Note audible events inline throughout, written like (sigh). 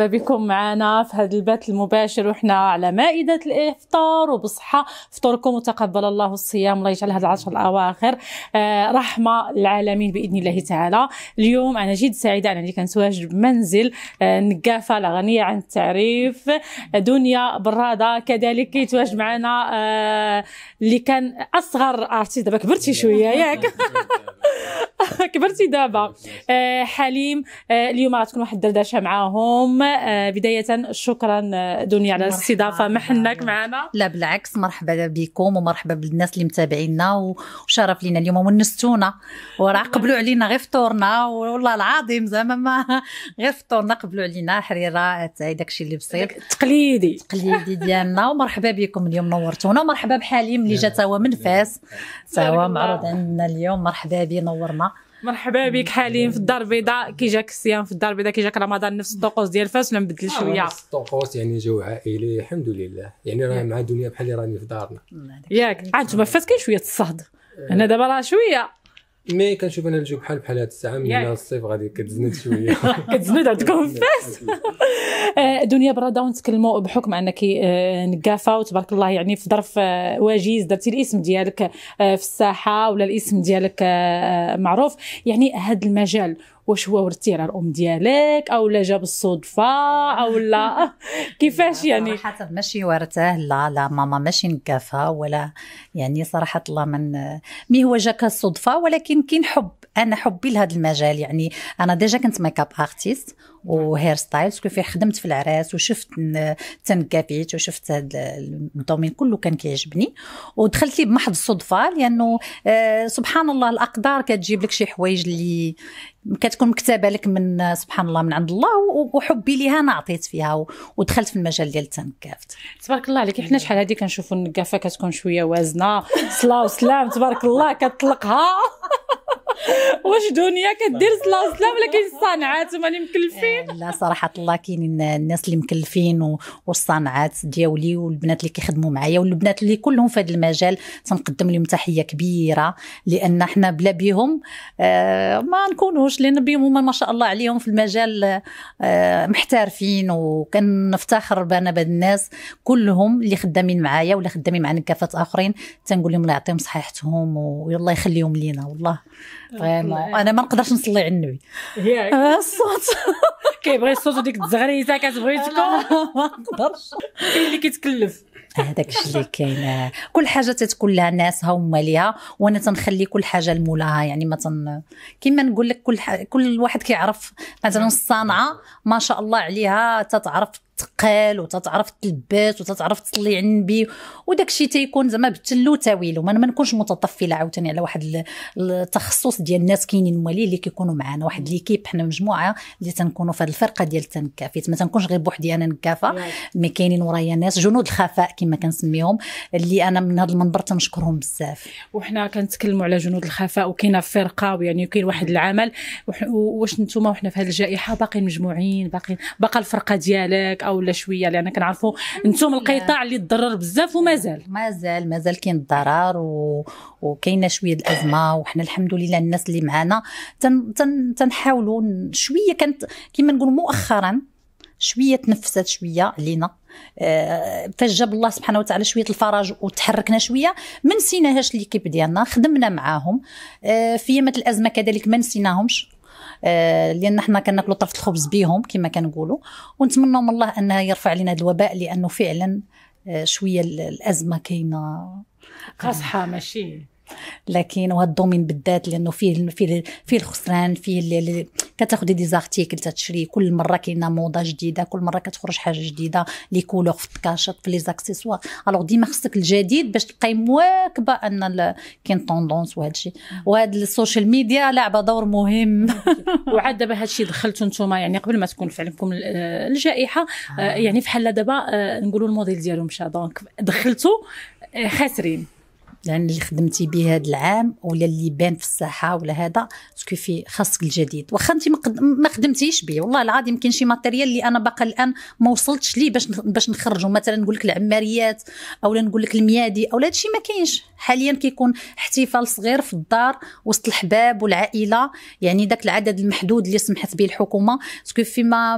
مرحبا بكم معنا في هذا البث المباشر وحنا على مائدة الإفطار وبصحة فطوركم وتقبل الله الصيام الله يجعل هذا العشر الأواخر آه، رحمة للعالمين بإذن الله تعالى اليوم أنا جد سعيدة أنني كنتواجد بمنزل آه، نقافة الغنية عن التعريف دنيا برادة كذلك كيتواجد معنا آه، اللي كان أصغر أرتيست دابا كبرتي شوية ياك (laughs) كبرتي دابا حليم اليوم غتكون واحد الدردشه معاهم آه، بدايه شكرا آه، دنيا على الاستضافه محنك معنا لا بالعكس مرحبا بكم ومرحبا بالناس اللي متابعينا وشرف لنا اليوم ونستونا وراه قبلوا علينا غير فطورنا والله العظيم زعما ما (laughs) غير فطورنا قبلوا علينا حريره تاعي داكشي اللي بسيط تقليدي تقليدي ديالنا ومرحبا بكم اليوم نورتونا ومرحبا بحليم اللي جا توا من فاس توا معروض عندنا اليوم مرحبا به نورنا مرحبا بك حاليا في الدار البيضاء كي جاك الصيام في الدار البيضاء كي جاك رمضان نفس الطقوس ديال فاس ولا مبدل آه، شويه؟ نفس الطقوس يعني جو عائلي الحمد لله يعني راه مع الدنيا بحال اللي راني في دارنا ياك عاد تما فاس كاين شويه الصهد هنا دابا راه شويه مي كنشوف انا الجو بحال بحال هاد الساعه من الصيف غادي كتزند (laughs) شويه كتزند عندكم (laughs) فاس (laughs) آه، دنيا برادا ونتكلموا بحكم انك آه، نقافه وتبارك الله يعني في ظرف آه، وجيز درتي الاسم ديالك في الساحه ولا الاسم ديالك معروف يعني هذا المجال واش هو ورثتيه على الام ديالك او لا جاب الصدفه او لا (laughs) كيفاش يعني صراحه ماشي ورثاه لا لا ماما ماشي نكافه ولا يعني صراحه الله من مي هو جاك الصدفه ولكن كاين حب انا حبي لهذا المجال يعني انا ديجا كنت ميك اب ارتيست وهير ستايل فيه خدمت في العراس وشفت تنكابيت وشفت هذا الدومين كله كان كيعجبني ودخلت لي بمحض الصدفه لانه آه، سبحان الله الاقدار كتجيب لك شي حوايج اللي كتكون مكتبه لك من سبحان الله من عند الله وحبي ليها انا عطيت فيها ودخلت في المجال ديال التنكافت تبارك الله عليك حنا شحال هذه كنشوفوا النكافه كتكون شويه وازنه صلاه وسلام تبارك الله كتطلقها (laughs) واش دنيا كدير صلاه وسلام ولكن كاين هما وماني مكلفين لا صراحه الله كاينين الناس اللي مكلفين والصنعات دياولي والبنات اللي كيخدموا معايا والبنات اللي كلهم في هذا المجال تنقدم لهم تحيه كبيره لان احنا بلا بيهم آه، ما نكونوش لان بيهم هما ما شاء الله عليهم في المجال آه، محترفين وكنفتخر بانا بهاد الناس كلهم اللي خدامين معايا ولا خدامين مع نكافات اخرين تنقول لهم الله يعطيهم صحيحتهم ويلا يخليهم لينا والله فريمون انا ما نقدرش نصلي على النبي الصوت آه، (laughs) كيبغي الصوت وديك الزغريزه كتبغي تكون ما نقدرش كاين اللي كيتكلف هذاك الشيء اللي كاين كل حاجه تتكون لها ناسها وماليها وانا تنخلي كل حاجه لمولاها يعني ما تن كيما نقول لك كل ح... كل واحد كيعرف مثلا الصانعه ما شاء الله عليها تتعرف تقال وتتعرف تلبس وتتعرف تصلي على النبي وداك الشيء تيكون زعما بتلو تاويلو ما نكونش متطفله عاوتاني على واحد التخصص ديال الناس كاينين موالين اللي كيكونوا معنا واحد ليكيب حنا مجموعه اللي تنكونوا في هذه الفرقه ديال التنكافيت ما تنكونش غير بوحدي انا نكافه مي كاينين ورايا ناس جنود الخفاء كما كنسميهم اللي انا من هذا المنبر تنشكرهم بزاف وحنا كنتكلموا على جنود الخفاء وكاينه فرقه ويعني كاين واحد العمل واش نتوما وحنا في هذه الجائحه باقيين مجموعين باقيين باقى الفرقه ديالك او ولا شويه لان كنعرفوا انتم القطاع اللي تضرر بزاف ومازال مازال مازال كاين الضرر و... وكاينه شويه الازمه وحنا الحمد لله الناس اللي معنا تن... تن... تنحاولوا شويه كانت كما نقول مؤخرا شويه تنفست شويه علينا آه، فاش جاب الله سبحانه وتعالى شويه الفرج وتحركنا شويه ما نسيناهاش ليكيب ديالنا خدمنا معاهم آه، في يامه الازمه كذلك ما نسيناهمش آه، لان حنا كناكلوا طرف الخبز بيهم كما كنقولوا ونتمنى من الله انها يرفع لنا هذا الوباء لانه فعلا آه، شويه الازمه كاينه قاصحه ماشي لكن وهذا الدومين بالذات لانه فيه فيه فيه الخسران فيه كتاخذي دي زارتيكل تتشري كل مره كاينه موضه جديده كل مره كتخرج حاجه جديده لي كولور في الكاشط في لي زاكسيسوار الوغ ديما خصك الجديد باش تبقاي مواكبه ان كاين طوندونس وهذا الشيء وهذا السوشيال ميديا لعبه دور مهم (laughs) وعاد دابا هذا الشيء دخلتوا انتم يعني قبل ما تكون في علمكم آه، الجائحه آه، آه. يعني فحال دابا نقولوا الموديل ديالهم مشى دونك دخلتوا خاسرين لان اللي خدمتي به هذا العام ولا اللي بان في الساحه ولا هذا سكو في خاصك الجديد واخا انت ما خدمتيش به والله العظيم كاين شي ماتيريال اللي انا باقا الان ما وصلتش ليه باش باش نخرجه مثلا نقول لك العماريات او نقول لك الميادي اولا هادشي ما كاينش حاليا كيكون احتفال صغير في الدار وسط الحباب والعائله يعني ذاك العدد المحدود اللي سمحت به الحكومه سكو ما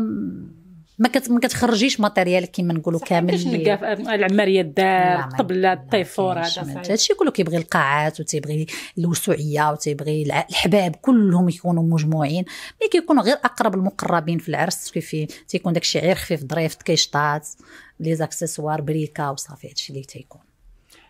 ما, كت... ما كتخرجيش ماتيريال كيما نقولوا كامل اللي آه، العماريه الدار الطبله الطيفور هذا الشيء كله كيبغي القاعات وتيبغي الوسعيه وتيبغي الحباب كلهم يكونوا مجموعين ملي كيكونوا غير اقرب المقربين في العرس في تيكون داكشي غير خفيف ظريف كيشطات لي زاكسيسوار بريكا وصافي هادشي اللي تيكون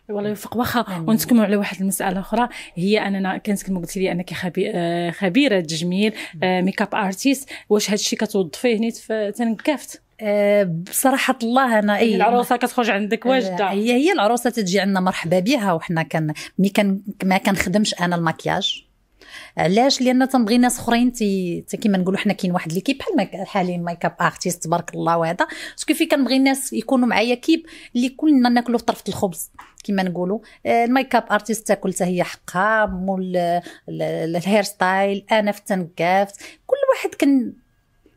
والله يوفق واخا ونتكلموا على واحد المساله اخرى هي اننا كانت كما قلتي لي انك آه، خبيره تجميل ميك اب ارتيست واش هذا الشيء كتوظفيه نيت في تنكافت آه، بصراحة الله أنا أي العروسة كتخرج عندك واجدة آه، هي هي العروسة تجي عندنا مرحبا بها وحنا كان مي كان ما كنخدمش أنا المكياج علاش لان تنبغي ناس اخرين تي كيما نقولوا حنا كاين واحد ليكيب بحال حاليا ميك اب ارتيست تبارك الله وهذا سكو في كنبغي الناس يكونوا معايا كيب اللي كلنا ناكلوا في طرفه الخبز كما نقولوا آه، الميك اب ارتست تاكل هي حقها مول الهير ستايل انا في التنكافت كل واحد كان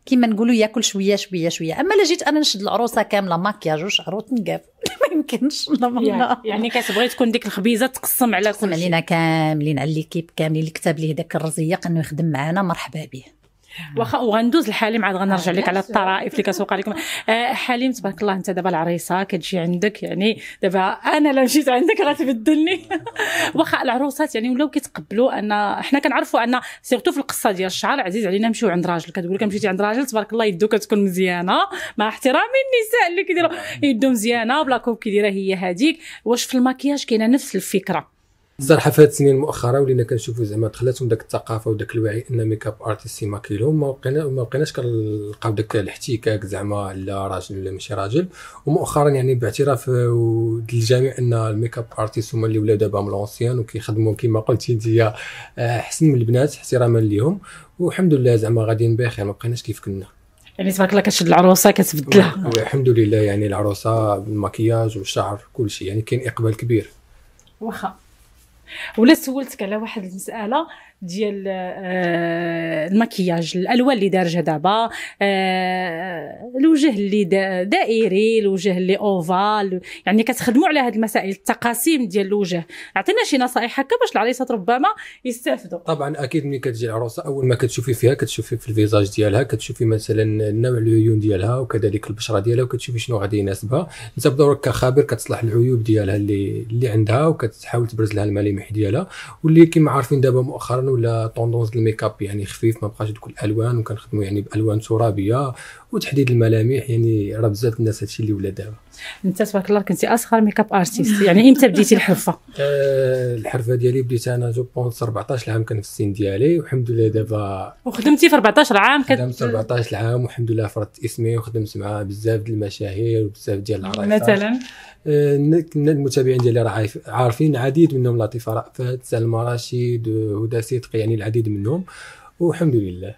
كيما نقولوا ياكل شويه شويه شويه اما لا جيت انا نشد العروسه كامله ماكياج وشعر وتنقاف (laughs) ما يمكنش يعني, نعم. يعني كتبغي تكون ديك الخبيزه تقسم على كل تقسم علينا كاملين على ليكيب كاملين اللي كتب ليه داك الرزيق انه يخدم معنا مرحبا به واخا وغندوز لحليم عاد غنرجع لك على الطرائف اللي كتوقع لكم آه، حليم تبارك الله انت دابا العريسه كتجي عندك يعني دابا انا لو جيت عندك غتبدلني (laughs) واخا العروسات يعني ولاو كيتقبلوا ان حنا كنعرفوا ان سيرتو في القصه ديال الشعر عزيز علينا نمشيو عند راجل كتقول لك مشيتي عند راجل تبارك الله يدو كتكون مزيانه مع احترامي النساء اللي كيديروا يدو مزيانه بلا كوب كيديرها هي هذيك واش في الماكياج كاينه نفس الفكره الصراحه في هاد السنين المؤخره ولينا كنشوفوا زعما دخلتهم داك الثقافه وداك الوعي ان ميكاب ارتيست يماكيلهم ما بقينا ما بقيناش كنلقاو داك الاحتكاك زعما لا راجل ولا ماشي راجل ومؤخرا يعني باعتراف الجميع ان الميكاب ارتيست هما اللي ولاو دابا ملونسيان وكيخدموا كما قلتي انت احسن آه، من البنات احتراما ليهم والحمد لله زعما غاديين بخير ما بقيناش كيف كنا يعني تبارك الله كتشد العروسه كتبدلها الحمد لله يعني العروسه بالمكياج والشعر كل شيء يعني كاين اقبال كبير واخا ولا سولتك على واحد المساله ديال آه، المكياج الالوان اللي دارجه دابا آه، الوجه اللي دائري الوجه اللي اوفال يعني كتخدموا على هذه المسائل التقاسيم ديال الوجه عطينا شي نصائح هكا باش العريسات ربما يستافدوا طبعا اكيد ملي كتجي العروسه اول ما كتشوفي فيها كتشوفي في الفيزاج ديالها كتشوفي مثلا نوع العيون ديالها وكذلك البشره ديالها وكتشوفي شنو غادي يناسبها انت بدورك كخبير كتصلح العيوب ديالها اللي اللي عندها وكتحاول تبرز لها الملامح ديالها واللي كما عارفين دابا مؤخرا ولا طوندونس الميك اب يعني خفيف ما بقاش دوك الالوان وكنخدموا يعني بالوان ترابيه وتحديد الملامح يعني راه بزاف الناس هادشي اللي ولا دابا انت تبارك الله كنتي اصغر ميك اب ارتيست يعني امتى بديتي الحرفه (laughs) آه الحرفه ديالي بديت انا جو بونس 14 عام كان في السن ديالي والحمد لله دابا وخدمتي في 14 عام كت... خدمت 14 عام والحمد لله فرضت اسمي وخدمت مع بزاف ديال المشاهير وبزاف ديال العرايس مثلا المتابعين ديالي راه عارفين العديد منهم لطيفه رأفت سلمى رشيد هدى صدقي يعني العديد منهم والحمد لله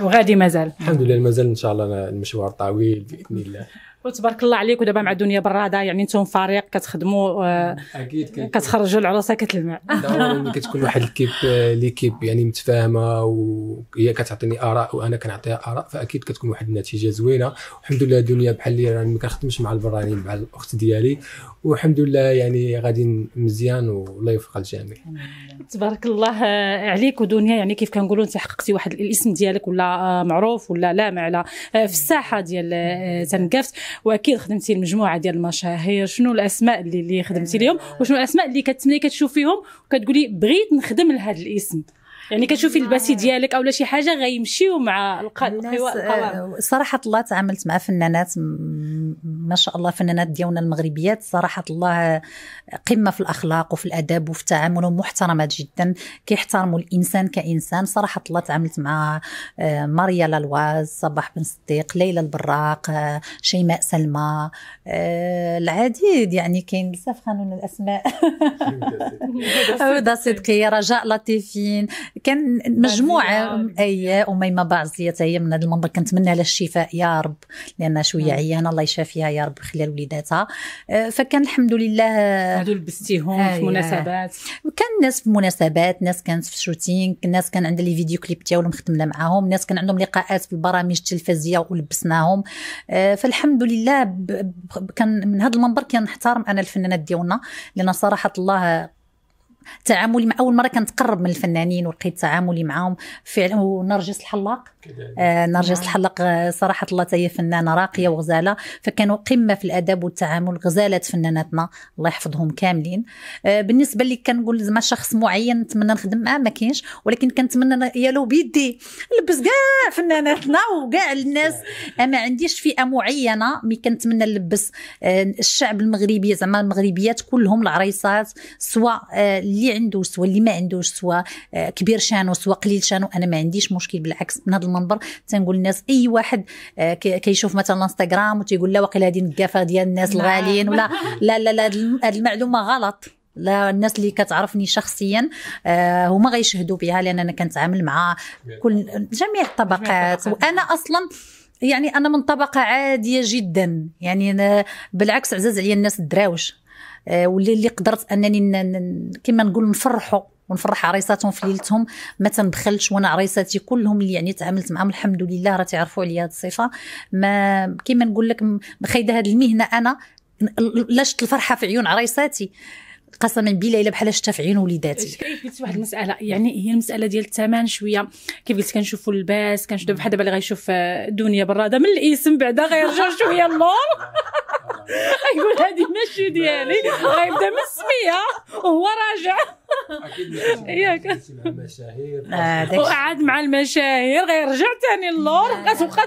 وغادي مازال الحمد لله مازال ان شاء الله المشوار طويل باذن الله وتبارك الله عليك ودابا مع دنيا براده يعني انتم فريق كتخدموا آه، اكيد كتخرجوا العروسه كتلمع (laughs) دائما (laughs) كتكون واحد الكيب ليكيب يعني متفاهمه وهي كتعطيني اراء وانا كنعطيها اراء فاكيد كتكون واحد النتيجه زوينه الحمد لله دنيا بحال اللي راني ما كنخدمش مع البراني مع الاخت ديالي والحمد لله يعني غادي مزيان والله يوفق الجميع تبارك الله آه، عليك ودنيا يعني كيف كنقولوا انت حققتي واحد الاسم ديالك ولا آه، معروف ولا لامع على في الساحه ديال تنكافت واكيد خدمتي لمجموعه ديال المشاهير شنو الاسماء اللي اللي خدمتي آه. لهم وشنو الاسماء اللي كتمني كتشوفيهم وكتقولي بغيت نخدم لهذا الاسم يعني كتشوفي الباسي ديالك اولا شي حاجه غيمشيو مع القوام آه، صراحه الله تعاملت مع فنانات ما شاء الله فنانات ديالنا المغربيات صراحه الله قمه في الاخلاق وفي الاداب وفي التعامل ومحترمات جدا كيحترموا الانسان كانسان صراحه الله تعاملت مع آه، ماريا لالواز صباح بن صديق ليلى البراق آه، شيماء سلمى العديد يعني كاين بزاف خانون الاسماء هدى (laughs) صدقي رجاء لطيفين كان مجموعه اي اميمه بعزيه هي من هذا المنبر كنتمنى لها الشفاء يا رب لانها شويه عيانه الله يشافيها يا رب خلال لوليداتها أه، فكان الحمد لله هذو لبستيهم في آه، مناسبات كان ناس في مناسبات ناس كانت في شوتينغ ناس كان عندها لي فيديو كليب تاعهم خدمنا معاهم ناس كان عندهم لقاءات في البرامج التلفزيه ولبسناهم أه، فالحمد لله كان من هذا المنبر كنحترم انا الفنانات ديالنا لان صراحه الله تعاملي مع اول مره كنتقرب من الفنانين ولقيت تعاملي معاهم فعلا ونرجس الحلاق آه نرجس الحلاق آه، صراحه الله هي فنانه راقيه وغزاله فكانوا قمه في الادب والتعامل غزاله فناناتنا الله يحفظهم كاملين آه بالنسبه لي كنقول زعما شخص معين نتمنى نخدم معاه ما كاينش ولكن كنتمنى يا لو بيدي نلبس كاع فناناتنا وكاع الناس ما عنديش فئه معينه مي كنتمنى نلبس آه الشعب المغربي زعما المغربيات كلهم العريسات سواء آه، اللي عنده سوا اللي ما عندوش سوا آه، كبير شانو سوا قليل شانو انا ما عنديش مشكل بالعكس من هذا المنبر تنقول للناس اي واحد آه، كيشوف مثلا انستغرام وتيقول لا واقيلا هذه النقافه ديال الناس نعم. الغاليين ولا (laughs) لا لا لا هذه المعلومه غلط لا الناس اللي كتعرفني شخصيا آه هما غيشهدوا بها لان انا كنتعامل مع كل جميع الطبقات وانا اصلا يعني انا من طبقه عاديه جدا يعني أنا بالعكس عزاز عليا الناس الدراوش آه، واللي اللي قدرت انني كما نقول نفرحوا ونفرح عريساتهم في ليلتهم ما تنبخلش وانا عريساتي كلهم اللي يعني تعاملت معهم الحمد لله راه تعرفوا عليا هذه الصفه ما كما نقول لك مخيده هذه المهنه انا لاشت الفرحه في عيون عريساتي قسما بالله الا بحال عين وليداتي قلت واحد المساله يعني هي المساله ديال الثمن شويه كيف قلت كنشوفوا اللباس كنشوفوا بحال دابا اللي غيشوف دنيا براده من الاسم بعدا غيرجع (laughs) شويه اللور (laughs) غيقول هذه ماشي ديالي غيبدا من السميه وهو راجع اكيد المشاهير آه، وقعد مع المشاهير غير رجع ثاني اللور بقى ترجع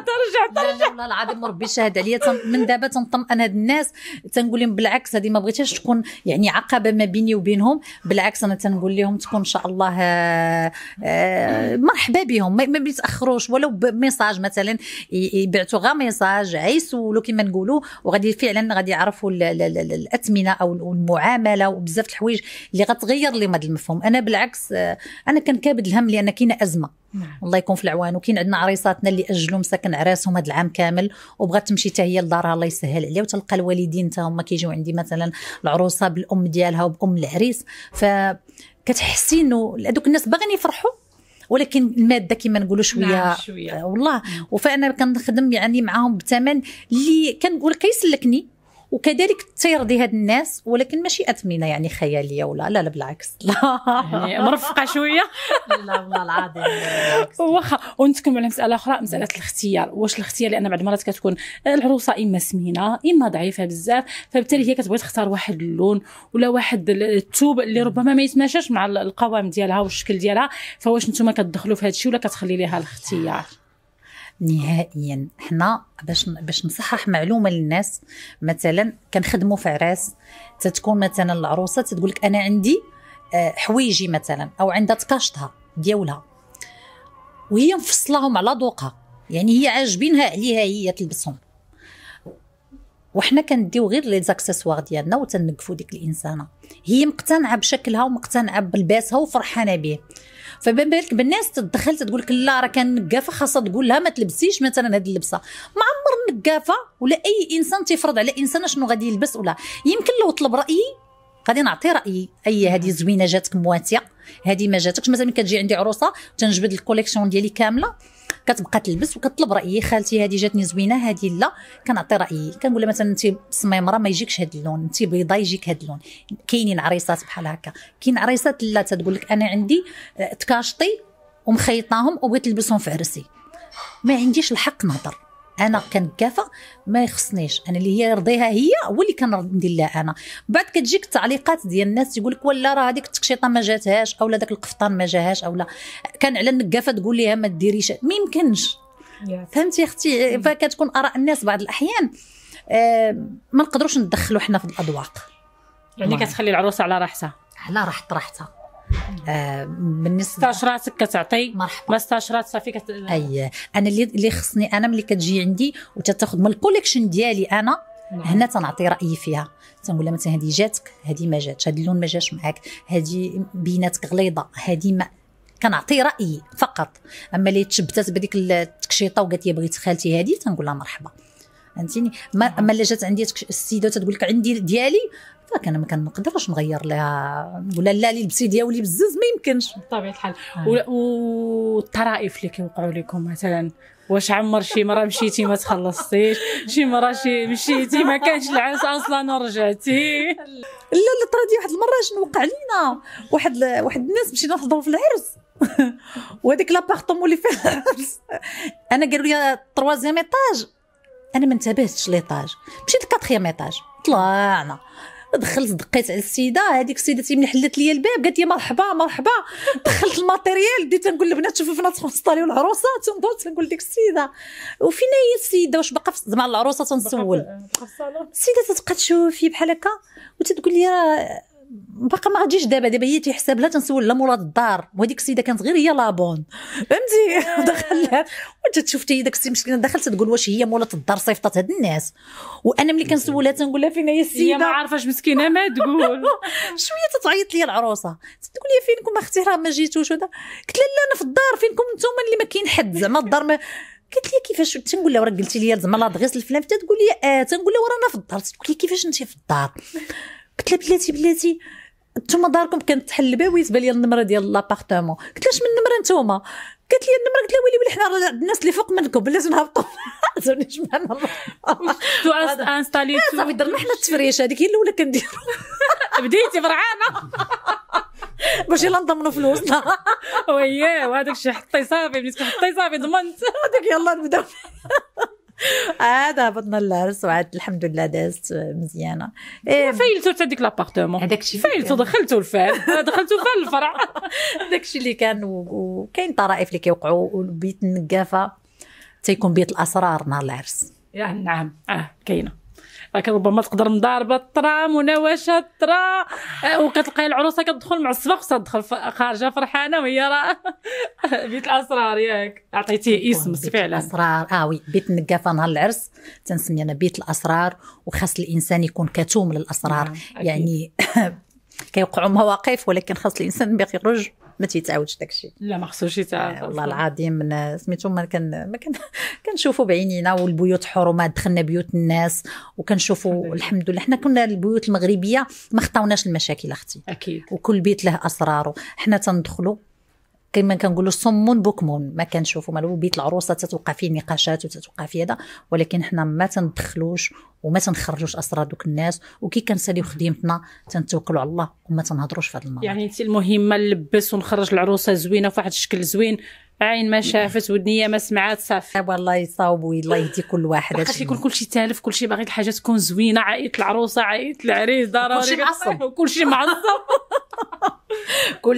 ترجع والله العظيم ربي شهد عليا من دابا تنطمئن هاد الناس تنقول لهم بالعكس هذه ما بغيتهاش تكون يعني عقبه ما بيني وبينهم بالعكس انا تنقول لهم تكون ان شاء الله آه، آه، مرحبا بهم ما بيتاخروش ولو بميساج مثلا يبعثوا غير ميساج ولو كما نقولوا وغادي فعلا غادي يعرفوا الاثمنه او المعامله وبزاف الحوايج اللي غتغير لي هذا المفهوم انا بالعكس آه، انا كنكابد الهم لان كاينه ازمه نعم. الله يكون في العوان وكاين عندنا عريصاتنا اللي اجلوا مساكن عراسهم هذا العام كامل وبغات تمشي حتى هي لدارها الله يسهل عليها وتلقى الوالدين حتى هما كيجيو عندي مثلا العروسه بالام ديالها وبام العريس ف كتحسي انه هذوك الناس باغيين يفرحوا ولكن الماده كما نقولوا شويه نعم شويه آه، والله وفانا نعم. كنخدم يعني معاهم بثمن اللي كنقول كيسلكني وكذلك تيرضي هاد الناس ولكن ماشي اثمنه يعني خياليه ولا لا لا بالعكس (laughs) لا يعني مرفقه شويه لا والله العظيم واخا ونتكلم على مساله اخرى مساله الاختيار واش الاختيار لان بعض المرات كتكون العروسه اما سمينه اما ضعيفه بزاف فبالتالي هي كتبغي تختار واحد اللون ولا واحد الثوب اللي ربما ما يتماشاش مع القوام ديالها والشكل ديالها فواش نتوما كتدخلوا في هذا الشيء ولا كتخلي ليها الاختيار نهائيا حنا باش باش نصحح معلومه للناس مثلا كنخدموا في عراس تتكون مثلا العروسه تتقول لك انا عندي آه، حويجي مثلا او عندها تكاشطها ديولها وهي مفصلاهم على ذوقها يعني هي عاجبينها عليها هي تلبسهم وحنا كنديو غير لي زاكسيسوار ديالنا وتنقفوا ديك الانسانه هي مقتنعه بشكلها ومقتنعه بلباسها وفرحانه به فبين بالك بالناس تدخل تقول لك لا راه كان نقافه خاصها تقول لها ما تلبسيش مثلا هذه اللبسه ما عمر النقافه ولا اي انسان تيفرض على انسان شنو غادي يلبس ولا يمكن لو طلب رايي غادي نعطي رايي اي هذه زوينه جاتك مواتيه هذه ما جاتكش مثلا كتجي عندي عروسه تنجبد الكوليكسيون ديالي كامله كتبقى تلبس وكطلب رايي خالتي هذه جاتني زوينه هذه لا كنعطي رايي كنقول لها مثلا انت سميمره ما يجيكش هذا اللون انت بيضاء يجيك هذا اللون كاينين عريسات بحال هكا كاين عريسات لا تتقول لك انا عندي آه، تكاشطي ومخيطاهم وبغيت نلبسهم في عرسي ما عنديش الحق نهضر انا كنكافى ما يخصنيش انا اللي هي رضيها هي هو اللي كنرضي لها انا بعد كتجيك التعليقات ديال الناس تقول لك ولا راه هذيك التكشيطه ما جاتهاش اولا داك القفطان ما جاهاش اولا كان على النكافه تقول ليها ما ديريش ما يمكنش فهمتي يا اختي mm. فكتكون اراء الناس بعض الاحيان ما نقدروش ندخلوا حنا في الاذواق يعني كتخلي العروسه على راحتها على راحت راحتها آه، بالنسبه بالنسبه استشرات كتعطي مرحبا ما صافي كت... اي انا اللي اللي خصني انا ملي كتجي عندي وتاخذ من الكوليكشن ديالي انا نعم. هنا تنعطي رايي فيها تنقول لها مثلا هذه جاتك هذه ما جاتش هذا اللون ما جاش معاك هذه بيناتك غليظه هذه ما كنعطي رايي فقط اما اللي تشبتات بديك التكشيطه وقالت لي بغيت خالتي هذه تنقول لها مرحبا فهمتيني ما اما الا جات عندي السيده تتقول لك عندي ديالي فاك انا ما كنقدرش نغير لها ولا لا لبسي ديالي بزز ما يمكنش بطبيعه الحال آه. والطرائف اللي كيوقعوا لكم مثلا واش عمر شي مره مشيتي ما تخلصتيش شي مره شي مشيتي ما كانش العرس اصلا ورجعتي لا لا طرا واحد المره شنو وقع لينا واحد واحد الناس مشينا نحضروا في العرس (laughs) وهذيك لابارتمون اللي فيها العرس انا قالوا لي تروازيام ايطاج انا ما انتبهتش ليطاج مشيت لكاتخيام ايطاج طلعنا دخلت دقيت على السيده هذيك السيده ملي حلت لي الباب قالت لي مرحبا مرحبا دخلت الماتيريال بديت نقول البنات شوفوا فين تنسطاليو العروسه تنظر تنقول ديك السيده وفين هي السيده واش باقا زعما العروسه تنسول السيده تتبقى تشوفي بحال هكا وتتقول لي راه باقا ما غاديش دابا دابا هي تيحسب لها تنسول لا مولات الدار وهذيك السيده كانت غير هي لابون فهمتي ودخل آه. وانت تشوف شفتي داك السيد مشكله دخلت تقول واش هي مولات الدار صيفطات هاد الناس وانا ملي كنسولها تنقول لها فين هي السيده هي ما عارفاش مسكينه ما تقول (laughs) شويه تتعيط لي العروسه تقول لي فينكم اختي راه ما جيتوش ودا قلت لها لا انا في الدار فينكم نتوما اللي ما كاين حد زعما الدار ما قالت لي كيفاش تنقول لها راه قلتي لي زعما لا دغيس الفلان تقول لي اه تنقول لها ورانا في الدار تقول لي كيفاش انت في الدار قلت لها بلاتي بلاتي انتوما داركم كانت تحل بها ويتبان لي النمره ديال لابارتمون قلت لها من نمره انتوما قالت لي النمره قلت لها ويلي ويلي حنا الناس اللي فوق منكم بلاتي نهبطوا زوني جمعنا الله انستالي صافي درنا حنا التفريش هذيك هي الاولى كنديرو (laughs) بديتي فرعانه (laughs) باش يلا نضمنوا فلوسنا (laughs) وياه وهذاك الشيء حطي صافي بنيتك حطي صافي ضمنت هذاك يلا نبداو اه هبطنا للعرس وعاد الحمد لله دازت مزيانه إيه, إيه. فايلتو حتى ديك لابارتومون هذاك الشيء فايلتو دخلتو الفال دخلتو فال الفرع هذاك الشيء اللي كان وكاين (laughs) طرائف اللي كيوقعوا والبيت النقافه تيكون بيت الاسرار نهار العرس يعني نعم اه كاينه ربما تقدر مضاربه الطرام مناوشه الطرام آه، وكتلقاي العروسه كتدخل مع خصها تدخل خارجه فرحانه وهي راه (laughs) بيت الاسرار ياك عطيتيه اسم فعلا الاسرار اه وي بيت النقافه نهار العرس تنسمي انا بيت الاسرار وخاص الانسان يكون كتوم للاسرار نعم، يعني (laughs) كيوقعوا مواقف ولكن خاص الانسان باغي يخرج ما تيتعاودش داكشي لا ما خصوش يتعاود آه، والله العظيم من سميتو ما كان ما كان (laughs) كنشوفوا بعينينا والبيوت حرمات دخلنا بيوت الناس وكنشوفوا الحمد لله حنا كنا البيوت المغربيه ما خطاوناش المشاكل اختي اكيد وكل بيت له اسراره حنا تندخلوا كما كنقولوا صم بكم ما كنشوفوا مالو بيت العروسه تتوقع فيه نقاشات وتتوقع فيه هذا ولكن حنا ما تندخلوش وما تنخرجوش اسرار دوك الناس وكي كنساليو خدمتنا تنتوكلوا على الله وما تنهضروش في هذا الموضوع يعني المهمه نلبس ونخرج العروسه زوينه في واحد الشكل زوين عين ما شافت ودنيا ما سمعت صافي آه، والله الله يصاوب الله يهدي كل واحد لحقاش يكون كل شيء تالف كل شيء باغي الحاجه تكون زوينه عائله العروسه عائله العريس ضروري شيء معصب كل شيء معصب (laughs)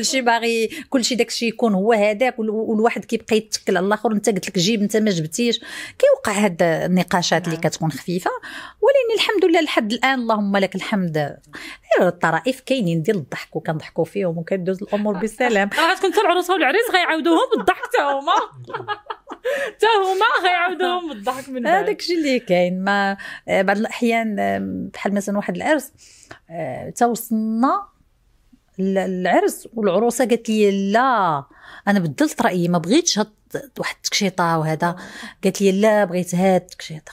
شيء باغي داك الشيء يكون هو هذاك والواحد كيبقى يتكل على الاخر انت قلت لك جيب انت ما جبتيش كيوقع هاد النقاشات اللي نعم. كتكون خفيفه ولكن الحمد لله لحد الان اللهم لك الحمد الطرائف كاينين ديال الضحك وكنضحكوا فيهم وكندوز الامور بسلام (laughs) غتكون حتى العروسه والعريس غيعاودوهم بالضحك حتى هما حتى هما غيعاودوهم بالضحك من بعد هذاك الشيء اللي كاين ما آه، بعض الاحيان آه، بحال مثلا واحد العرس آه، توصلنا العرس والعروسه قالت لي لا انا بدلت رايي ما بغيتش واحد التكشيطه وهذا قالت لي لا بغيت هاد التكشيطه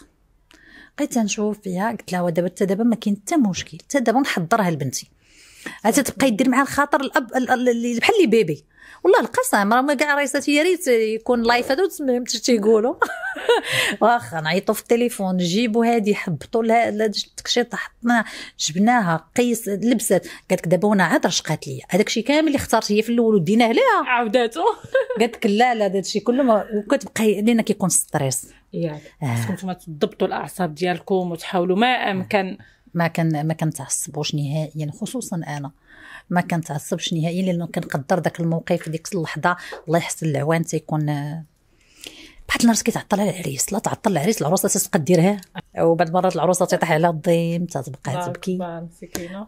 بقيت نشوف فيها قلت لها دابا حتى دابا ما كاين حتى مشكل حتى دابا نحضرها لبنتي عاد تبقى دير معها الخاطر الاب بحال لي بيبي والله القسم راه ما كاع رئيساتي يا ريت يكون لايف هذا تيقولوا (laughs) واخا نعيطوا في التليفون جيبوا هذه حبطوا لها التكشيطه حطنا جبناها قيس لبست قالت لك دابا وانا عاد رشقات لي هذاك الشيء كامل اللي اختارت هي في الاول وديناه لها عاوداتو (laughs) قالت لك لا لا هذا الشيء كله وكتبقى لنا كيكون ستريس ياك آه. خصكم تضبطوا الاعصاب ديالكم وتحاولوا ما امكن ما كان ما كنتعصبوش نهائيا خصوصا انا ما كنتعصبش نهائيا لانه كنقدر داك الموقف ديك اللحظه الله يحسن العوان تيكون واحد النهار كيتعطل على العريس لا تعطل العريس العروسه تتبقى ديرها وبعد مرات العروسه تطيح على الضيم تتبقى تبكي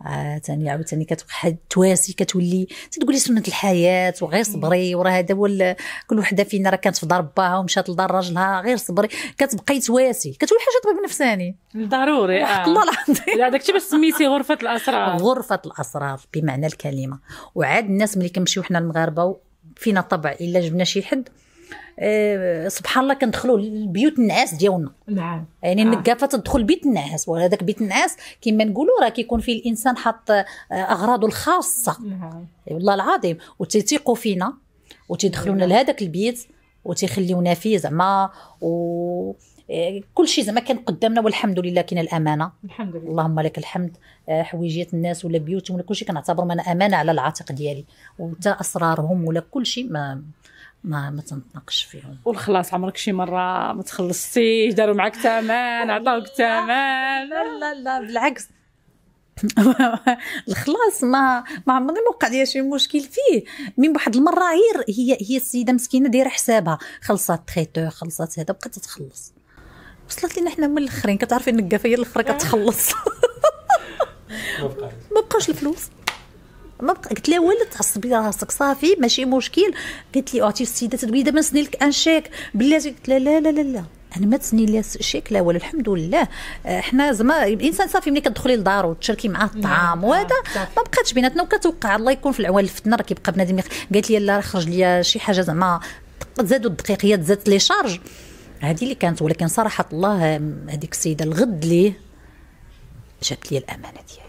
آه ثاني عاوتاني كتبقى تواسي كتولي تقولي سنه الحياه وغير صبري وراه هذا هو كل وحده فينا راه كانت في دار باها ومشات لدار راجلها غير صبري كتبقى تواسي كتولي حاجه طبيب نفساني ضروري حق آه. الله العظيم هذاك داكشي باش سميتي غرفه الاسرار غرفه الاسرار بمعنى الكلمه وعاد الناس ملي كنمشيو حنا المغاربه فينا طبع الا جبنا شي حد آه، سبحان الله كندخلوا لبيوت النعاس ديالنا نعم يعني آه. النقافه تدخل بيت النعاس وهذاك بيت النعاس كما نقولوا راه كيكون فيه الانسان حاط آه، اغراضه الخاصه نعم والله العظيم وتيثيقوا فينا وتيدخلونا نعم. لهذاك البيت وتيخليونا فيه زعما و آه، كل شيء زعما كان قدامنا والحمد لله كاين الامانه الحمد لله اللهم لك الحمد حويجيات الناس ولا بيوتهم ولا كل شيء كنعتبرهم انا امانه على العاتق ديالي وحتى اسرارهم ولا كل شيء ما ما ما تنتناقش فيهم والخلاص عمرك شي مره ما تخلصتيش داروا معك ثمن عطاوك ثمن لا لا لا بالعكس (laughs) الخلاص ما ما عمرني ما وقع ليا شي مشكل فيه من واحد المره هي هي هي السيده مسكينه دايره حسابها خلصات تريتور خلصات هذا بقات تتخلص وصلت لنا حنا من الاخرين كتعرفي النقافه هي الاخرى كتخلص (laughs) ما بقاوش الفلوس ما بق... قلت لها ولا تعصبي راسك صافي ماشي مشكل قالت لي اعطي السيده تقول لي دابا نسني لك ان شيك بلاتي قلت لها لا لا لا لا انا ما تسني لي شيك لا ولا الحمد لله احنا آه، زعما الانسان صافي ملي كتدخلي لدارو تشاركي معاه نعم، الطعام نعم، وهذا ما بقاتش بيناتنا وكتوقع الله يكون في العوان الفتنه راه كيبقى بنادم قالت لي لا راه خرج لي شي حاجه زعما زادوا الدقيقيات زادت لي شارج هذه اللي كانت ولكن صراحه الله هذيك السيده الغد ليه جابت لي الامانه ديالي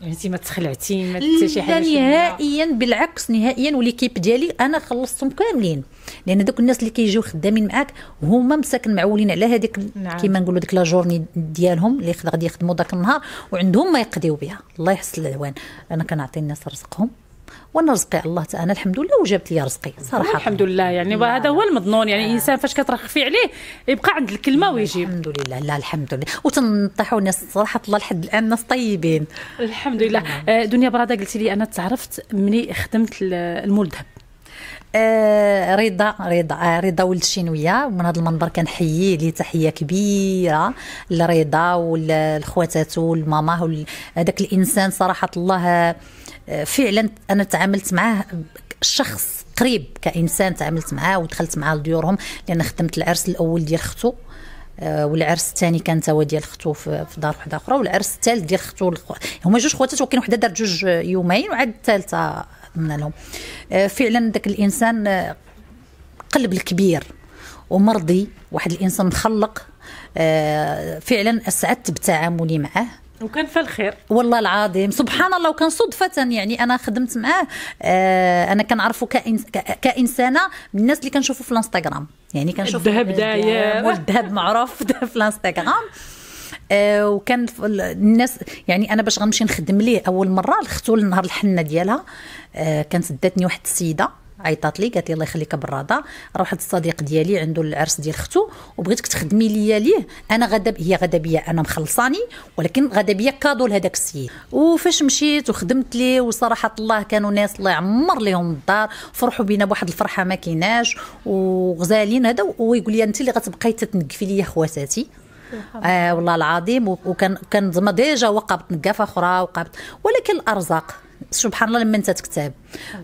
يعني انت ما تخلعتي ما حتى شي حاجه نهائيا بالعكس نهائيا وليكيب ديالي انا خلصتهم كاملين لان دوك الناس اللي كيجيو خدامين معاك هما مساكن معولين على هذيك نعم. كيما نقولوا ديك لا جورني ديالهم اللي غادي يخدموا داك النهار وعندهم ما يقضيو بها الله يحسن العوان انا كنعطي الناس رزقهم وانا رزقي على الله تعالى الحمد لله وجابت لي رزقي صراحه الحمد لله يعني هذا هو المضمون يعني آه. الانسان فاش كترخفي عليه يبقى عند الكلمه ويجيب الحمد لله لا الحمد لله وتنطيحوا ناس صراحه الله لحد الان ناس طيبين الحمد لله آه. آه، دنيا براده قلتي لي انا تعرفت مني خدمت الملذهب رضا رضا رضا ولد الشينويه ومن هذا المنبر كنحييه لي تحيه كبيره لرضا ولخواتاتو والماما هذاك الانسان صراحه الله فعلا انا تعاملت معاه شخص قريب كانسان تعاملت معاه ودخلت معاه لديورهم لان خدمت العرس الاول ديال اختو آه، والعرس الثاني كان هو ديال اختو في دار وحده اخرى والعرس الثالث ديال اختو هما جوج خواتات ولكن وحده دارت جوج يومين وعاد الثالثه من لهم آه، فعلا ذاك الانسان آه، قلب الكبير ومرضي واحد الانسان مخلق فعلا اسعدت بتعاملي معه وكان في الخير والله العظيم سبحان الله وكان صدفة يعني أنا خدمت معاه آه أنا كنعرفه كإنس كإنسانة من الناس اللي كنشوفه في الانستغرام يعني كنشوف الذهب داير والذهب معروف (laughs) في الانستغرام آه وكان الناس يعني انا باش غنمشي نخدم ليه اول مره لختو النهار الحنه ديالها آه كانت داتني واحد السيده عيطات لي قالت لي الله يخليك بالرضا راه واحد الصديق ديالي عنده العرس ديال اختو وبغيتك تخدمي ليا ليه انا غدا هي غدا بيا انا مخلصاني ولكن غدا بيا كادو لهذاك السيد وفاش مشيت وخدمت ليه وصراحه الله كانوا ناس الله يعمر ليهم الدار فرحوا بينا بواحد الفرحه ما كايناش وغزالين هذا ويقول لي انت اللي غتبقاي تتنقفي ليا خواتاتي آه والله العظيم وكان كان ديجا وقبت نقافه اخرى وقبت ولكن الارزاق سبحان الله لما انت تكتب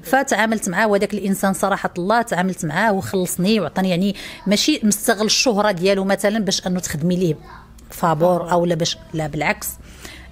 فتعاملت معاه وهذاك الانسان صراحه الله تعاملت معاه وخلصني وعطاني يعني ماشي مستغل الشهره ديالو مثلا باش انه تخدمي ليه فابور او لا باش لا بالعكس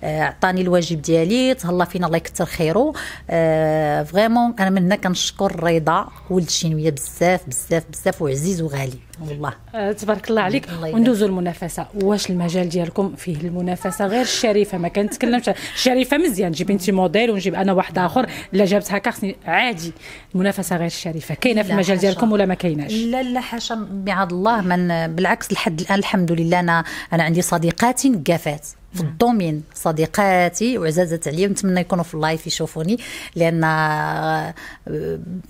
آه، عطاني الواجب ديالي تهلا فينا الله يكثر خيره آه، فريمون انا من هنا كنشكر رضا ولد الشينويه بزاف بزاف بزاف وعزيز وغالي بسم الله آه، تبارك الله عليك وندوزوا المنافسه واش المجال ديالكم فيه المنافسه غير الشريفه ما كنتكلمش الشريفه مزيان جيب انت موديل ونجيب انا واحد اخر لا جابت هكا خصني عادي المنافسه غير الشريفه كاينه في المجال ديالكم ولا ما كايناش لا لا حاشا بعد الله من بالعكس لحد الان الحمد لله انا انا عندي صديقات كافات في الدومين صديقاتي وعزازات عليا ونتمنى يكونوا في اللايف يشوفوني لان آه،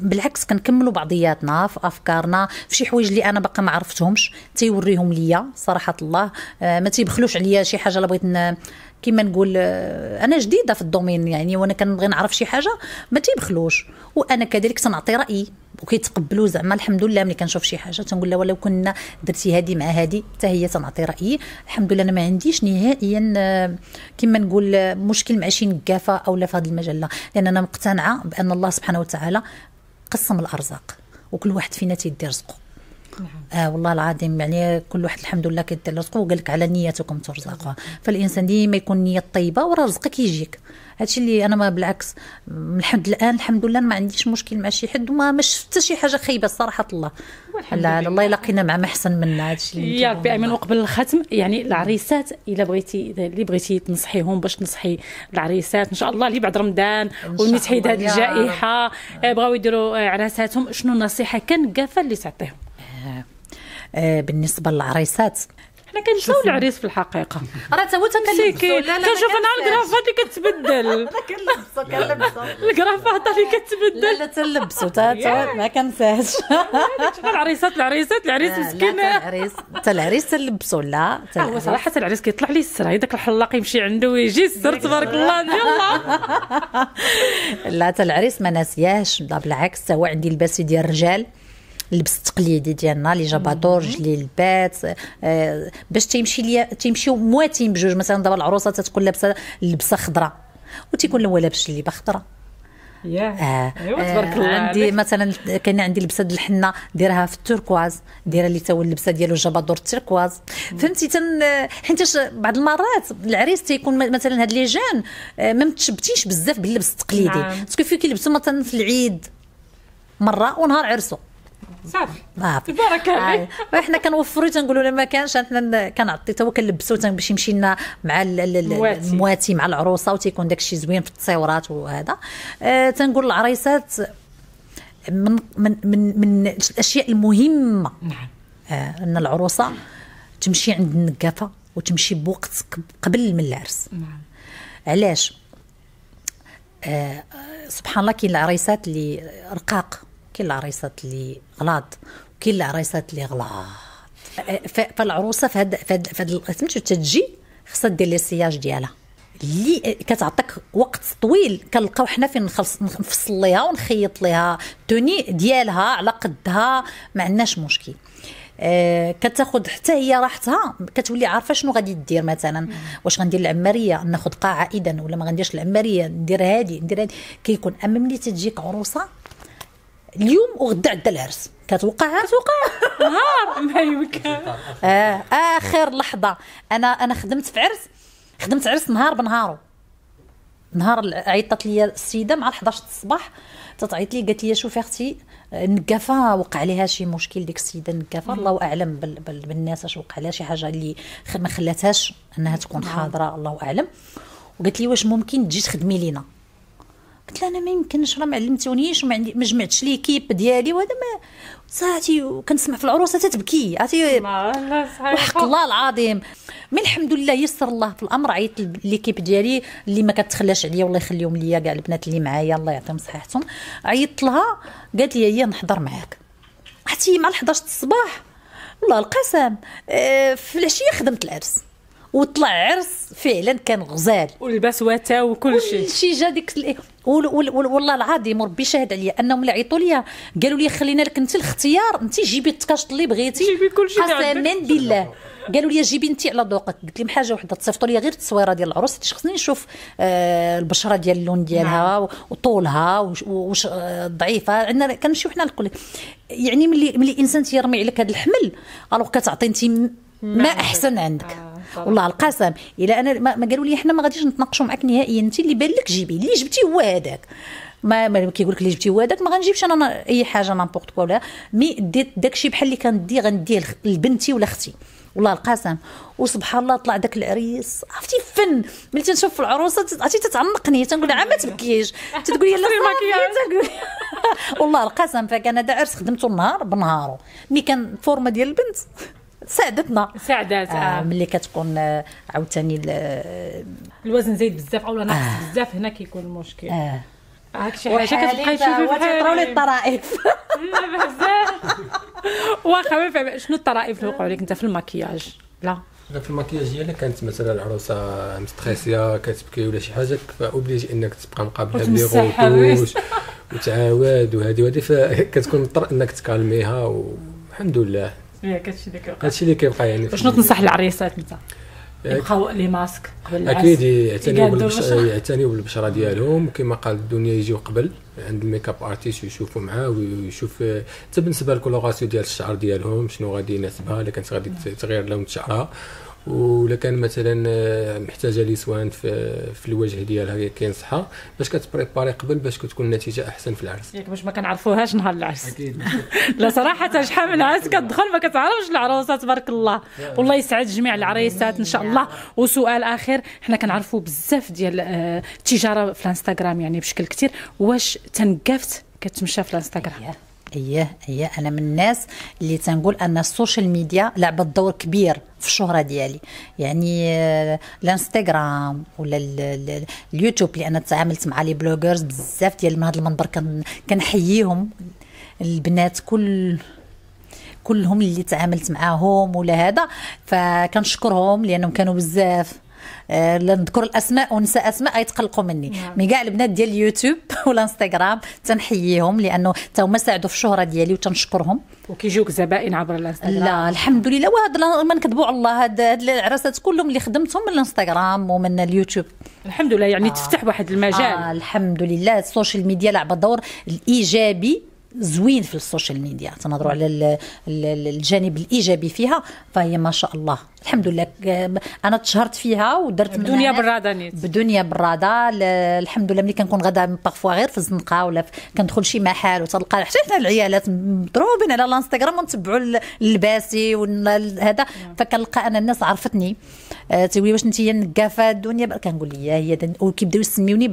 بالعكس كنكملوا بعضياتنا في افكارنا في شي حوايج اللي انا باقا ما عرفتهمش تيوريهم ليا صراحه الله آه، ما تيبخلوش عليا شي حاجه لا بغيت كيما نقول آه، انا جديده في الدومين يعني وانا كنبغي نعرف شي حاجه ما تيبخلوش وانا كذلك تنعطي رايي وكيتقبلوا زعما الحمد لله ملي كنشوف شي حاجه تنقول لها ولو كنا درتي هذه مع هذه حتى هي تنعطي رايي الحمد لله انا ما عنديش نهائيا آه، كما نقول مشكل مع شي نقافه او لا في هذه المجله لان انا مقتنعه بان الله سبحانه وتعالى قسم الارزاق وكل واحد فينا تيدي رزقه نعم. آه والله العظيم يعني كل واحد الحمد لله كيدير رزقه وقال لك على نيتكم ترزقها فالانسان ديما يكون نيه طيبه وراه رزقك يجيك هادشي اللي انا ما بالعكس لحد الان الحمد لله ما عنديش مشكل مع شي حد وما ما شفت شي حاجه خايبه صراحه الله لا الله يلاقينا مع ما احسن منا هادشي اللي يا ربي امين وقبل الختم يعني العريسات الا بغيتي اللي بغيتي تنصحيهم باش تنصحي العريسات ان شاء الله اللي بعد رمضان والمتحيد هذه الجائحه آه، بغاو يديروا آه، عراساتهم شنو النصيحه كان قافه اللي تعطيهم آه، آه، بالنسبه للعريسات حنا كنشوفوا العريس في الحقيقه (laughs) راه تا هو مسكين كنشوف انا الكرافه اللي كتبدل (laughs) انا كنلبسو كنلبسو الكرافه حتى اللي كتبدل لا لا تنلبسو (laughs) تا ما كنساهش العريسات العريسات العريس مسكين العريس تا العريس تنلبسو لا آه، هو صراحه العريس كيطلع لي السر هذاك الحلاق يمشي عنده ويجي السر تبارك الله يلا لا تا العريس ما ناسياهش بالعكس تا هو عندي لباسي ديال الرجال اللبس التقليدي ديالنا اللي جابها دور رجلي البات آه باش تيمشي ليا تيمشيو مواتين بجوج مثلا دابا العروسه تتكون لابسه لبسه خضراء وتيكون الاول لابس جليبه خضراء ياه ايوا آه، تبارك الله عندي عليك. مثلا كان عندي لبسه د الحنه ديرها في التركواز دايره اللي تا هو اللبسه ديالو جابادور التركواز فهمتي تن حيتاش بعض المرات العريس تيكون مثلا هاد لي جون آه، ما متشبتينش بزاف باللبس التقليدي نعم. باسكو فيو فيه كيلبسوا مثلا في العيد مره ونهار عرسه صافي صافي تبارك الله احنا كنوفروا تنقولوا لما كانش حنا كنعطي حتى هو كنلبسو باش يمشي لنا مع المواتي مع العروسه وتيكون داكشي زوين في التصاورات وهذا أه تنقول العريسات من من من, من الاشياء المهمه نعم آه ان العروسه تمشي عند النقافه وتمشي بوقت قبل من العرس نعم علاش آه سبحان الله كاين العريسات اللي رقاق كاين العريسات اللي غلط وكاين العريسات اللي غلط فالعروسه في فهاد في سميتو تتجي خصها دير لي سياج ديالها اللي كتعطيك وقت طويل كنلقاو حنا فين نخلص نفصل ليها ونخيط ليها توني ديالها على قدها ما عندناش مشكل آه، كتاخذ حتى هي راحتها كتولي عارفه شنو غادي دير مثلا واش غندير العماريه ناخذ قاعه اذا ولا ما غنديرش العماريه ندير هادي ندير هادي كيكون اما ملي تجيك عروسه اليوم وغدا عندها العرس كتوقع كتوقع نهار (laughs) ما يمكن آه اخر لحظه انا انا خدمت في عرس خدمت عرس نهار بنهارو نهار عيطت لي السيده مع 11 الصباح تتعيط لي قالت لي شوفي اختي النقافه آه، وقع لها شي مشكل ديك السيده النقافه الله اعلم بالناس اش وقع لها شي حاجه اللي ما خلاتهاش انها تكون حاضره الله اعلم وقالت لي واش ممكن تجي تخدمي لينا قلت لها انا ما يمكنش راه ما علمتونيش وما عندي ما جمعتش ليكيب ديالي وهذا ما صاتي وكنسمع في العروسه تتبكي عرفتي وحق الله العظيم مي الحمد لله يسر الله في الامر عيطت ليكيب ديالي اللي ما كتخلاش عليا والله يخليهم ليا كاع البنات اللي معايا الله يعطيهم صحتهم عيطت لها قالت لي هي نحضر معاك عرفتي مع 11 الصباح والله القسم آه، في العشيه خدمت العرس وطلع عرس فعلا كان غزال ولبس واتا وكل شيء كل شيء جا ديك والله العظيم ربي شاهد عليا انهم اللي عيطوا لي قالوا لي خلينا لك انت الاختيار انت جيبي التكاشط اللي بغيتي جيبي كل شيء قسما بالله قالوا لي جيبي انت على ذوقك قلت لهم حاجه وحده تصيفطوا لي غير التصويره ديال العروس حيت خصني نشوف آه البشره ديال اللون ديالها نعم. وطولها واش آه، ضعيفه عندنا كنمشيو حنا الكل يعني ملي ملي الانسان تيرمي عليك هذا الحمل الوغ كتعطي انت ما احسن عندك آه. والله القسم الا انا ما قالوا لي احنا ما غاديش نتناقشوا معك نهائيا انت اللي بان لك جيبي اللي جبتي هو هذاك ما, ما كيقول لك اللي جبتي هو هذاك ما غنجيبش انا اي حاجه نامبورت كوا ولا مي ديت داكشي بحال اللي كندي غنديه لبنتي ولا اختي والله القسم وسبحان الله طلع داك العريس عرفتي فن ملي تنشوف في العروسه عرفتي تتعنقني تنقول لها ما تبكيش لي لا (laughs) (laughs) والله القسم فكان هذا عرس خدمته النهار بنهاره مي كان فورمه ديال البنت ساعدتنا ساعدات آه, آه. ملي كتكون آه، عاوتاني الوزن زايد بزاف اولا ناقص آه. بزاف هنا كيكون المشكل آه. هاك شي حاجه كتبقاي تشوفي وتيطراو لي الطرائف بزاف واخا شنو الطرائف اللي وقعوا لك انت في الماكياج لا في الماكياج ديالها كانت مثلا العروسه مستريسيه كتبكي ولا شي حاجه فاوبليجي انك تبقى مقابله لي غوتوش (laughs) وتعاود وهذه وهذه فكتكون مضطر انك تكالميها والحمد لله ياك هادشي اللي كيوقع هادشي اللي كيوقع يعني شنو تنصح العريسات انت يعني يبقاو لي ماسك قبل اكيد يعتنيو بالبشره يعتنيو بالبشره ديالهم كما قال الدنيا يجيو قبل عند الميك اب ارتيست يشوفوا معاه ويشوف حتى بالنسبه للكولوراسيون ديال الشعر ديالهم شنو غادي يناسبها الا كانت غادي تغير لون شعرها ولا كان مثلا آه، محتاجه ليسوان في, في الوجه ديالها كينصحها باش كتبريباري قبل باش كتكون النتيجه احسن في العرس ياك باش ما كنعرفوهاش نهار العرس اكيد (laughs) لا صراحه شحال من عرس كتدخل ما كتعرفش العروسه تبارك الله والله يسعد جميع العريسات ان شاء الله وسؤال اخر حنا كنعرفوا بزاف ديال آه، التجاره في الانستغرام يعني بشكل كثير واش تنقفت كتمشى في الانستغرام إيه. اييه اييه انا من الناس اللي تنقول ان السوشيال ميديا لعبت دور كبير في الشهرة ديالي يعني آه، الانستغرام ولا اليوتيوب لان تعاملت مع لي بلوغرز بزاف ديال من هذا المنبر كنحييهم البنات كل كلهم اللي تعاملت معاهم ولا هذا فكنشكرهم لانهم كانوا بزاف آه، نذكر الاسماء ونسى اسماء يتقلقوا مني نعم. مي كاع البنات ديال اليوتيوب (laughs) والانستغرام تنحييهم لانه تا هما ساعدوا في الشهره ديالي وتنشكرهم وكيجيوك زبائن عبر الانستغرام لا الحمد لله وهذا ما نكذبوا على الله هاد العراسات كلهم اللي خدمتهم من الانستغرام ومن اليوتيوب الحمد لله يعني آه. تفتح واحد المجال آه الحمد لله السوشيال ميديا لعبه دور الايجابي زوين في السوشيال ميديا تنهضروا على الجانب الايجابي فيها فهي ما شاء الله الحمد لله انا تشهرت فيها ودرت الدنيا بالرادا نيت بدنيا بالرادا الحمد لله ملي كنكون غدا بارفوا غير في الزنقه ولا كندخل شي محل وتلقى حتى حنا العيالات مضروبين على الانستغرام ونتبعوا اللباسي وهذا نعم. فكنلقى انا الناس عرفتني آه، تيقول واش انت نقافه الدنيا كنقول لي هي وكيبداو يسميوني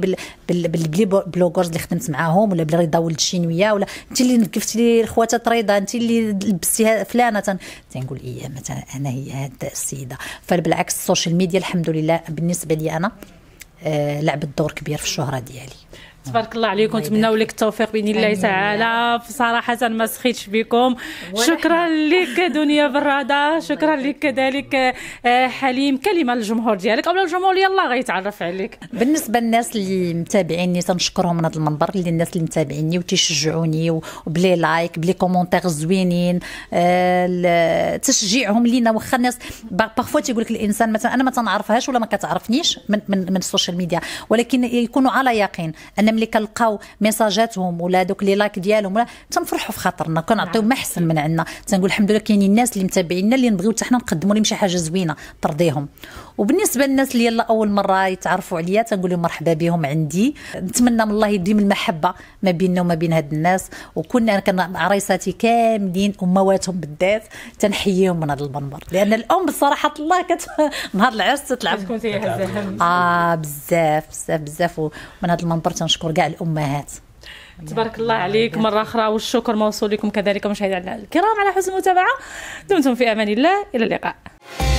بالبلي بلوغرز اللي خدمت معاهم ولا بالرضا ولد الشينويه ولا انت اللي نكفتي لي الخواته طريضه انت اللي لبستي فلانه تنقول ايه مثلا انا هي هاد السيده فبالعكس السوشيال ميديا الحمد لله بالنسبه لي انا آه، لعبت دور كبير في الشهره ديالي تبارك الله عليكم نتمناو لك التوفيق باذن الله تعالى صراحه ما سخيتش بكم شكرا لك دنيا براده (laughs) شكرا لك كذلك آه، حليم كلمه للجمهور ديالك او الجمهور يلا غيتعرف عليك بالنسبه للناس اللي متابعيني تنشكرهم من هذا المنبر اللي الناس اللي متابعيني وتيشجعوني وبلي لايك بلي كومونتير زوينين آه، تشجيعهم لينا واخا الناس بارفوا تيقول لك الانسان مثلا انا ما تنعرفهاش ولا ما كتعرفنيش من, من, من السوشيال ميديا ولكن يكونوا على يقين ان حنا ملي كنلقاو ميساجاتهم ولا دوك لي لايك ديالهم ولا تنفرحوا في خاطرنا كنعطيو ما نعم. احسن من عندنا تنقول الحمد لله كاينين الناس اللي متابعينا اللي نبغيو حتى حنا نقدموا لهم شي حاجه زوينه ترضيهم وبالنسبه للناس اللي يلا اول مره يتعرفوا عليا تنقول لهم مرحبا بهم عندي نتمنى من الله يديم المحبه ما بيننا وما بين هاد الناس وكنا انا كان عريساتي كاملين امواتهم بالذات تنحييهم من هذا المنبر لان الام بصراحه الله كت (laughs) نهار العرس تتلعب اه بزاف بزاف بزاف ومن هذا المنبر تنشكر كاع الامهات تبارك الله عليك مره اخرى والشكر موصول لكم كذلك مشاهدينا الكرام على حسن المتابعه دمتم في امان الله الى اللقاء